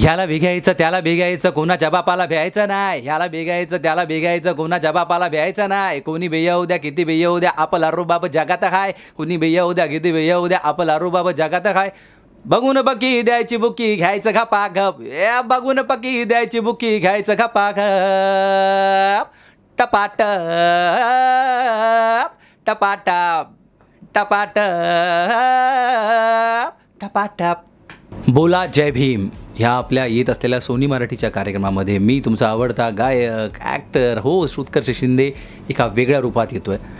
ह्याला भिगायचं त्याला बिघायचं कोणा जबापाला भ्यायचं नाही ह्याला बिघायचं त्याला भिगायचं कोणा जबापाला भ्यायचं नाही कोणी होऊ उद्या किती बिया उद्या आपला रुबाब जगात हाय कोणी भैया उद्या किती द्या उद्या अरू रुबाब जगात हाय बघून बकी द्यायची बुकी घ्यायचं का पाघप ए बघून पकी द्यायची बुकी घ्यायचं का पाघप टपाट टपाटाप टपाट टपाटाप बोला जय भीम ह्या आपल्या येत असलेल्या सोनी मराठीच्या कार्यक्रमामध्ये मी तुमचा आवडता गायक ॲक्टर हो उत्कर्ष शिंदे एका वेगळ्या रूपात येतो आहे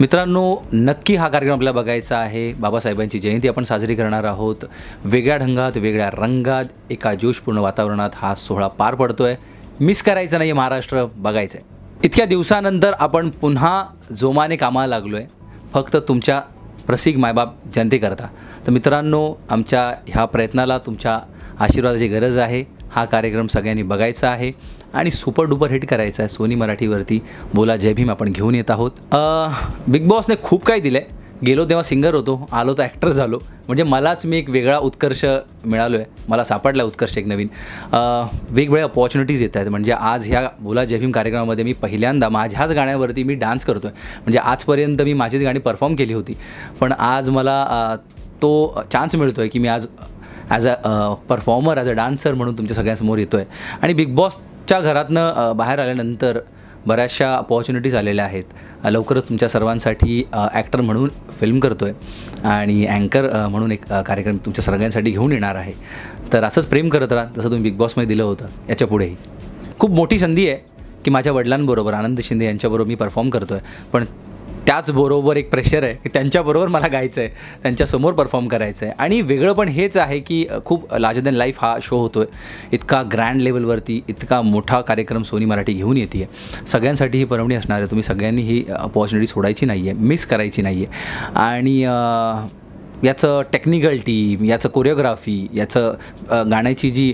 मित्रांनो नक्की हा कार्यक्रम आपल्याला बघायचा आहे बाबासाहेबांची जयंती आपण साजरी करणार आहोत वेगळ्या ढंगात वेगळ्या रंगात एका जोशपूर्ण वातावरणात हा सोहळा पार पडतो आहे मिस करायचं नाही महाराष्ट्र बघायचं आहे इतक्या दिवसानंतर आपण पुन्हा जोमाने कामाला लागलो आहे फक्त तुमच्या प्रसिक मायबाप जनतेकरता तर मित्रांनो आमच्या ह्या प्रयत्नाला तुमच्या आशीर्वादाची गरज आहे हा कार्यक्रम सगळ्यांनी बघायचा आहे आणि सुपर डुपर हिट करायचा आहे सोनी मराठीवरती बोला जय भीम आपण घेऊन येत आहोत बिग बॉसने खूप काही दिलं आहे गेलो तेव्हा सिंगर होतो आलो तर ॲक्टर झालो म्हणजे मलाच मी एक वेगळा उत्कर्ष मिळालो आहे मला सापडला उत्कर्ष एक नवीन वेगवेगळ्या अपॉर्च्युनिटीज येत आहेत म्हणजे आज ह्या बोला जयभीम कार्यक्रमामध्ये मी पहिल्यांदा माझ्याच गाण्यावरती मी डान्स करतो आहे म्हणजे आजपर्यंत मी माझीच गाणी परफॉर्म केली होती पण आज मला तो चान्स मिळतो आहे की मी आज as a performer as a dancer म्हणून तुमच्या सगळ्यांसमोर येतो आहे आणि बिग बॉसच्या घरातनं uh, बाहेर आल्यानंतर बऱ्याचशा अपॉर्च्युनिटीज आलेल्या आहेत uh, लवकरच तुमच्या सर्वांसाठी ॲक्टर uh, म्हणून फिल्म करतो आहे आणि अँकर म्हणून एक कार्यक्रम तुमच्या सगळ्यांसाठी घेऊन येणार आहे तर असंच प्रेम करत राहा जसं तुम्ही बिग बॉसमध्ये दिलं होतं याच्या पुढेही खूप मोठी संधी आहे की माझ्या वडिलांबरोबर आनंद शिंदे यांच्याबरोबर मी परफॉर्म करतो आहे पण त्याचबरोबर एक प्रेशर आहे की त्यांच्याबरोबर मला गायचं आहे त्यांच्यासमोर परफॉर्म करायचं आहे आणि वेगळं पण हेच आहे की खूप लार्जर दॅन लाईफ हा शो होतो आहे इतका ग्रँड लेवलवरती इतका मोठा कार्यक्रम सोनी मराठी घेऊन येते आहे सगळ्यांसाठी ही परवणी असणार आहे तुम्ही सगळ्यांनी ही अपॉर्च्युनिटी सोडायची नाही आहे मिस करायची नाही आहे आणि याचं टेक्निकल टीम याचं कोरिओग्राफी याचं गाण्याची जी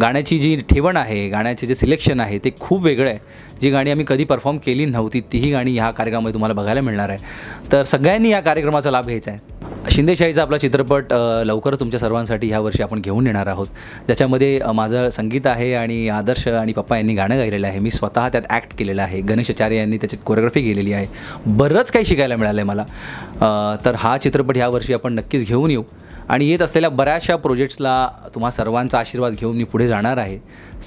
गाण्याची जी ठेवण आहे गाण्याचे जे सिलेक्शन आहे ते खूप वेगळं आहे जी गाणी आम्ही कधी परफॉर्म केली नव्हती तीही गाणी ह्या कार्यक्रमामध्ये तुम्हाला बघायला मिळणार आहे तर सगळ्यांनी या कार्यक्रमाचा लाभ घ्यायचा आहे शिंदेशाहीचा आपला चित्रपट लवकर तुमच्या सर्वांसाठी ह्या वर्षी आपण घेऊन येणार आहोत ज्याच्यामध्ये माझं संगीत आहे आणि आदर्श आणि पप्पा यांनी गाणं गायलेलं आहे मी स्वतः त्यात ॲक्ट केलेलं आहे आचार्य यांनी त्याची कोरिओग्राफी केलेली आहे बरंच काही शिकायला मिळालं आहे मला तर हा चित्रपट ह्या वर्षी आपण नक्कीच घेऊन येऊ आणि येत असलेल्या बऱ्याचशा प्रोजेक्ट्सला तुम्हा सर्वांचा आशीर्वाद घेऊन मी पुढे जाणार आहे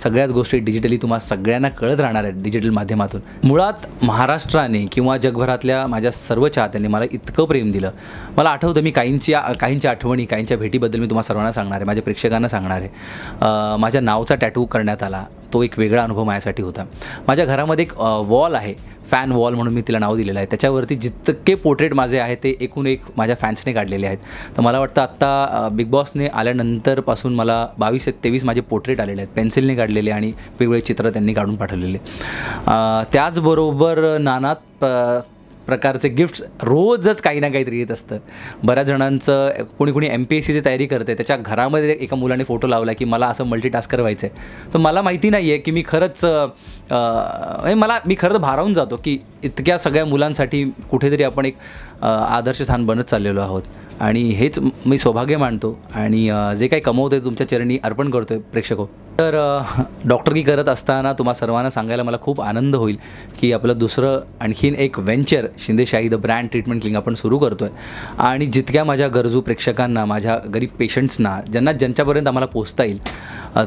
सगळ्याच गोष्टी डिजिटली तुम्हा सगळ्यांना कळत राहणार आहेत डिजिटल माध्यमातून मुळात महाराष्ट्राने किंवा जगभरातल्या माझ्या सर्व चाहत्यांनी मला इतकं प्रेम दिलं मला आठवतं मी काहींच्या काहींच्या आठवणी काहींच्या भेटीबद्दल मी तुम्हाला सर्वांना सांगणार आहे माझ्या प्रेक्षकांना सांगणार आहे माझ्या नावचा टॅटू करण्यात आला तो एक वेगळा अनुभव माझ्यासाठी होता माझ्या घरामध्ये एक वॉल आहे फॅन वॉल म्हणून मी तिला नाव दिलेलं आहे त्याच्यावरती जितके पोर्ट्रेट माझे आहे ते एकूण एक माझ्या फॅन्सने काढलेले आहेत तर मला वाटतं आत्ता बिग बॉसने आल्यानंतरपासून मला बावीस ते तेवीस माझे पोर्ट्रेट आलेले आहेत पेन्सिलने काढलेले आणि वेगवेगळे चित्र त्यांनी काढून पाठवलेले त्याचबरोबर नानात प्रकारचे गिफ्ट्स रोजच काही ना काहीतरी येत असतं बऱ्याच जणांचं कोणी कोणी एम पी एस सीची तयारी करते त्याच्या घरामध्ये एका मुलाने फोटो लावला की मला असं मल्टीटास्कर व्हायचं आहे तर मला माहिती नाही आहे की मी खरंच म्हणजे मला मी खरंच भारावून जातो की इतक्या सगळ्या मुलांसाठी कुठेतरी आपण एक आदर्श स्थान बनत चाललेलो आहोत आणि हेच मी सौभाग्य मानतो आणि जे काही कमवतो तुमच्या चरणी अर्पण करतो आहे प्रेक्षको तर डॉक्टरी करत असताना तुम्हा सर्वांना सांगायला मला खूप आनंद होईल की आपलं दुसरं आणखीन एक venture Shindeshahi the brand treatment क्लिंग आपण सुरू करतो आहे आणि जितक्या माझ्या गरजू प्रेक्षकांना माझ्या गरीब पेशंट्सना ज्यांना ज्यांच्यापर्यंत आम्हाला पोचता येईल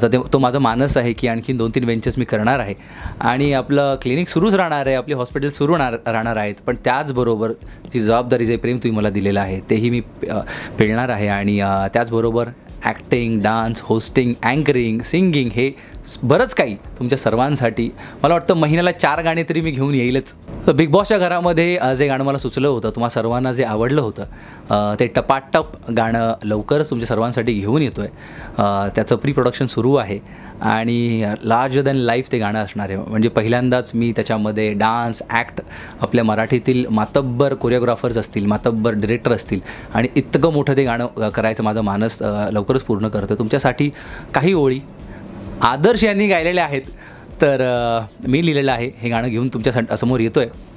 तर ते तो माझा मानस आहे की आणखीन दोन तीन व्हेंचर्स मी करणार आहे आणि आपलं क्लिनिक सुरूच राहणार आहे आपली हॉस्पिटल सुरू राहणार आहेत पण त्याचबरोबर जी जबाबदारी जे प्रेम तुम्ही मला दिलेलं आहे तेही मी पेलणार आहे आणि त्याचबरोबर acting dance hosting anchoring singing हे बरंच काही तुमच्या सर्वांसाठी मला वाटतं महिन्याला चार गाणे तरी मी घेऊन येईलच तर बिग बॉसच्या घरामध्ये जे गाणं मला सुचलं होतं तुम्हाला सर्वांना जे आवडलं होतं ते टपाटप गाणं लवकरच तुमच्या सर्वांसाठी घेऊन येतो आहे त्याचं प्री प्रोडक्शन सुरू आहे आणि लार्ज दॅन लाईफ ते गाणं असणार आहे म्हणजे पहिल्यांदाच मी त्याच्यामध्ये डान्स ॲक्ट आपल्या मराठीतील मातब्बर कोरिओग्राफर्स असतील मातब्बर डिरेक्टर असतील आणि इतकं मोठं ते गाणं करायचं माझं मानस लवकरच पूर्ण करतं तुमच्यासाठी काही ओळी आदर्श यांनी गायलेले आहेत तर मी लिहिलेलं आहे हे गाणं घेऊन तुमच्या समोर येतो आहे